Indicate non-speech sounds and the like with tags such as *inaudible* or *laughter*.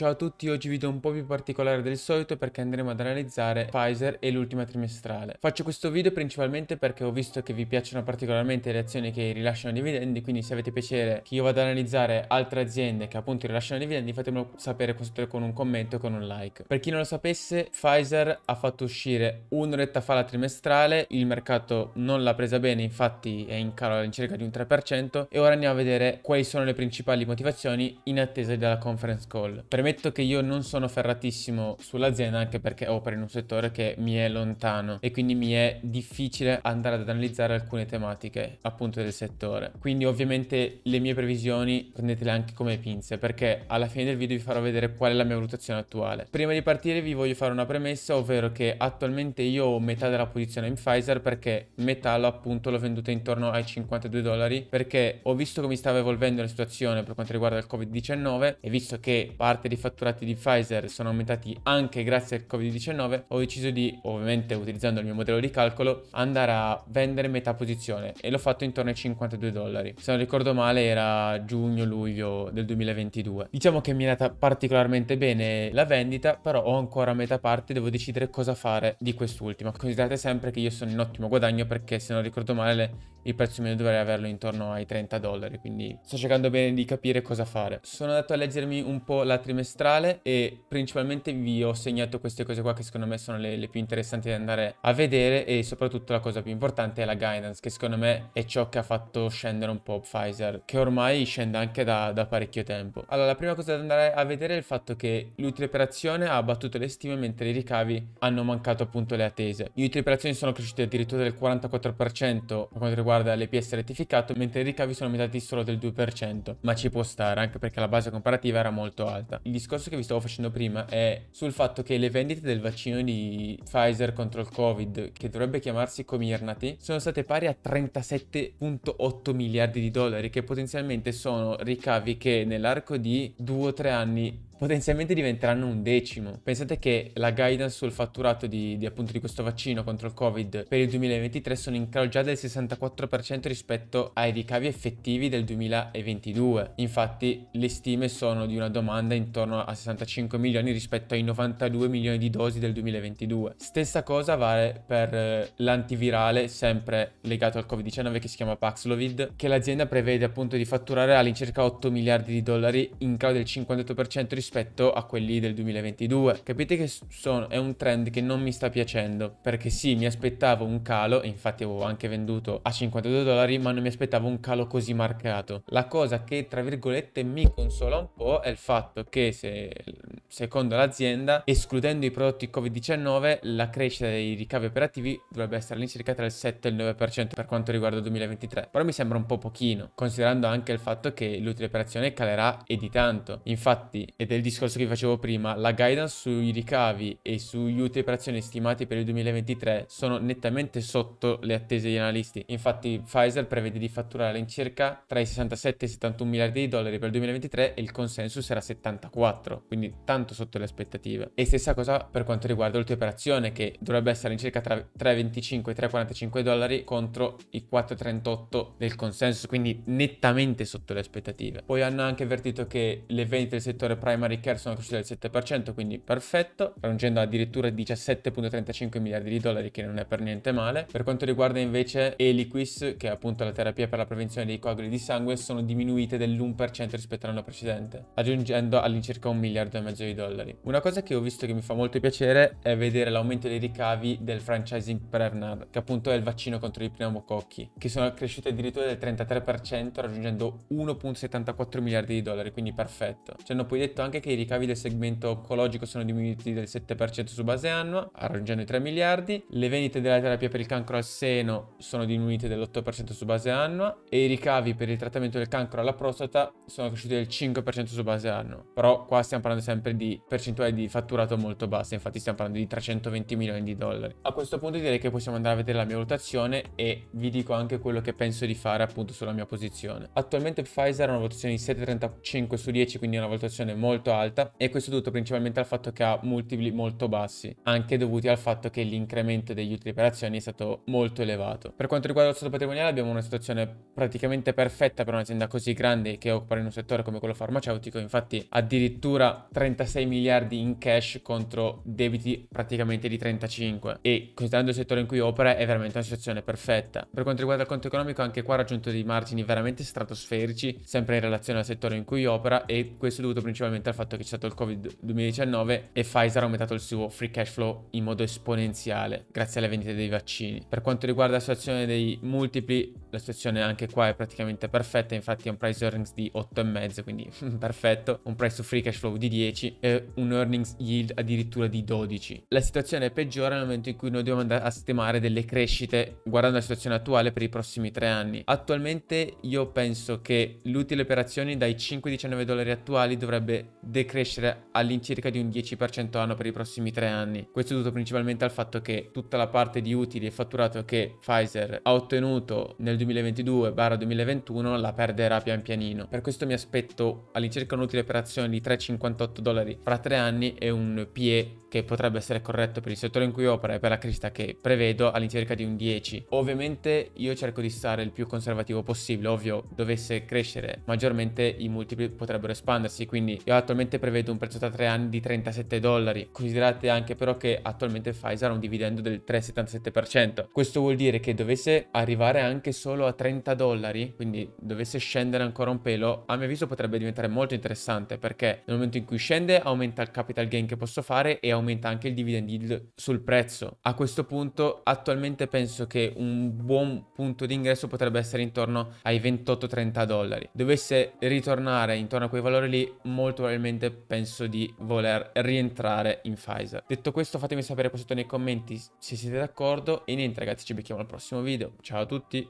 Ciao a tutti, oggi video un po' più particolare del solito perché andremo ad analizzare Pfizer e l'ultima trimestrale. Faccio questo video principalmente perché ho visto che vi piacciono particolarmente le azioni che rilasciano dividendi, quindi se avete piacere che io vada ad analizzare altre aziende che appunto rilasciano dividendi fatemelo sapere con un commento e con un like. Per chi non lo sapesse, Pfizer ha fatto uscire un'oretta fa la trimestrale, il mercato non l'ha presa bene, infatti è in calo all'incirca di un 3% e ora andiamo a vedere quali sono le principali motivazioni in attesa della conference call. Per me Premetto che io non sono ferratissimo sull'azienda anche perché opero in un settore che mi è lontano e quindi mi è difficile andare ad analizzare alcune tematiche appunto del settore. Quindi ovviamente le mie previsioni prendetele anche come pinze perché alla fine del video vi farò vedere qual è la mia valutazione attuale. Prima di partire vi voglio fare una premessa ovvero che attualmente io ho metà della posizione in Pfizer perché metà appunto l'ho venduta intorno ai 52 dollari perché ho visto come stava evolvendo la situazione per quanto riguarda il Covid-19 e visto che parte di fatturati di Pfizer sono aumentati anche grazie al Covid-19, ho deciso di, ovviamente utilizzando il mio modello di calcolo, andare a vendere metà posizione e l'ho fatto intorno ai 52 dollari. Se non ricordo male era giugno-luglio del 2022. Diciamo che mi è andata particolarmente bene la vendita, però ho ancora metà parte, devo decidere cosa fare di quest'ultima. Considerate sempre che io sono in ottimo guadagno perché se non ricordo male il prezzo mio dovrei averlo intorno ai 30 dollari, quindi sto cercando bene di capire cosa fare. Sono andato a leggermi un po' la trimestrale semestrale e principalmente vi ho segnato queste cose qua che secondo me sono le, le più interessanti da andare a vedere e soprattutto la cosa più importante è la guidance che secondo me è ciò che ha fatto scendere un po' Pfizer che ormai scende anche da, da parecchio tempo. Allora la prima cosa da andare a vedere è il fatto che l'utile operazione ha abbattuto le stime mentre i ricavi hanno mancato appunto le attese. Gli utili operazioni sono cresciuti addirittura del 44% per quanto riguarda l'EPS rettificato mentre i ricavi sono aumentati solo del 2% ma ci può stare anche perché la base comparativa era molto alta il discorso che vi stavo facendo prima è sul fatto che le vendite del vaccino di Pfizer contro il Covid, che dovrebbe chiamarsi Comirnaty, sono state pari a 37.8 miliardi di dollari, che potenzialmente sono ricavi che nell'arco di 2 o 3 anni potenzialmente diventeranno un decimo. Pensate che la guidance sul fatturato di, di, appunto di questo vaccino contro il Covid per il 2023 sono in calo già del 64% rispetto ai ricavi effettivi del 2022. Infatti le stime sono di una domanda intorno a 65 milioni rispetto ai 92 milioni di dosi del 2022. Stessa cosa vale per eh, l'antivirale sempre legato al Covid-19 che si chiama Paxlovid, che l'azienda prevede appunto di fatturare all'incirca 8 miliardi di dollari in calo del 58% rispetto rispetto a quelli del 2022. Capite che sono, è un trend che non mi sta piacendo perché sì, mi aspettavo un calo e infatti avevo anche venduto a 52 dollari, ma non mi aspettavo un calo così marcato. La cosa che tra virgolette mi consola un po' è il fatto che se secondo l'azienda, escludendo i prodotti Covid-19, la crescita dei ricavi operativi dovrebbe essere all'incirca tra il 7 e il 9% per quanto riguarda il 2023. Però mi sembra un po' pochino, considerando anche il fatto che l'utile operazione calerà e di tanto. Infatti, ed è del discorso che facevo prima, la guidance sui ricavi e sugli utili operazioni stimati per il 2023 sono nettamente sotto le attese degli analisti. Infatti Pfizer prevede di fatturare all'incirca tra i 67 e i 71 miliardi di dollari per il 2023 e il consensus era 74, quindi tanto sotto le aspettative. E stessa cosa per quanto riguarda l'ultima operazione, che dovrebbe essere all'incirca tra 3,25 e 3,45 dollari contro i 4,38 del consensus, quindi nettamente sotto le aspettative. Poi hanno anche avvertito che le vendite del settore primary primary sono cresciute del 7%, quindi perfetto, raggiungendo addirittura 17.35 miliardi di dollari, che non è per niente male. Per quanto riguarda invece Eliquis, che è appunto la terapia per la prevenzione dei coaguli di sangue, sono diminuite dell'1% rispetto all'anno precedente, aggiungendo all'incirca un miliardo e mezzo di dollari. Una cosa che ho visto che mi fa molto piacere è vedere l'aumento dei ricavi del franchising Prevnar, che appunto è il vaccino contro i pneumococchi, che sono cresciute addirittura del 33%, raggiungendo 1.74 miliardi di dollari, quindi perfetto. Ci cioè, hanno poi detto anche anche che i ricavi del segmento oncologico sono diminuiti del 7% su base annua, raggiungendo i 3 miliardi, le vendite della terapia per il cancro al seno sono diminuite dell'8% su base annua e i ricavi per il trattamento del cancro alla prostata sono cresciuti del 5% su base annua. Però qua stiamo parlando sempre di percentuali di fatturato molto basse, infatti stiamo parlando di 320 milioni di dollari. A questo punto direi che possiamo andare a vedere la mia valutazione e vi dico anche quello che penso di fare appunto sulla mia posizione. Attualmente Pfizer ha una valutazione di 7,35 su 10, quindi è una valutazione molto molto alta e questo è dovuto principalmente al fatto che ha multipli molto bassi, anche dovuti al fatto che l'incremento degli utili per azioni è stato molto elevato. Per quanto riguarda lo stato patrimoniale abbiamo una situazione praticamente perfetta per un'azienda così grande che occupa in un settore come quello farmaceutico, infatti addirittura 36 miliardi in cash contro debiti praticamente di 35 e considerando il settore in cui opera è veramente una situazione perfetta. Per quanto riguarda il conto economico anche qua ha raggiunto dei margini veramente stratosferici, sempre in relazione al settore in cui opera e questo è dovuto principalmente al fatto che c'è stato il Covid-2019 e Pfizer ha aumentato il suo free cash flow in modo esponenziale grazie alle vendite dei vaccini. Per quanto riguarda la situazione dei multipli la situazione anche qua è praticamente perfetta, infatti è un price earnings di 8,5, quindi *laughs* perfetto, un price to free cash flow di 10 e un earnings yield addirittura di 12. La situazione è peggiore nel momento in cui noi dobbiamo andare a stimare delle crescite guardando la situazione attuale per i prossimi tre anni. Attualmente io penso che l'utile per azioni dai 5-19 dollari attuali dovrebbe decrescere all'incirca di un 10% anno per i prossimi tre anni. Questo è dovuto principalmente al fatto che tutta la parte di utili e fatturato che Pfizer ha ottenuto nel 2022-2021 la perderà pian pianino. Per questo mi aspetto all'incirca un'utile per azione di 3,58 dollari fra tre anni e un PE che potrebbe essere corretto per il settore in cui opera e per la crescita che prevedo all'incirca di un 10. Ovviamente io cerco di stare il più conservativo possibile, ovvio dovesse crescere maggiormente i multipli potrebbero espandersi, quindi io attualmente prevedo un prezzo da tre anni di 37 dollari, considerate anche però che attualmente Pfizer ha un dividendo del 3,77%. Questo vuol dire che dovesse arrivare anche solo solo a 30 dollari, quindi dovesse scendere ancora un pelo, a mio avviso potrebbe diventare molto interessante perché nel momento in cui scende aumenta il capital gain che posso fare e aumenta anche il dividend yield sul prezzo. A questo punto attualmente penso che un buon punto di ingresso potrebbe essere intorno ai 28-30 dollari. Dovesse ritornare intorno a quei valori lì, molto probabilmente penso di voler rientrare in Pfizer. Detto questo fatemi sapere qua sotto nei commenti se siete d'accordo e niente ragazzi ci becchiamo al prossimo video. Ciao a tutti!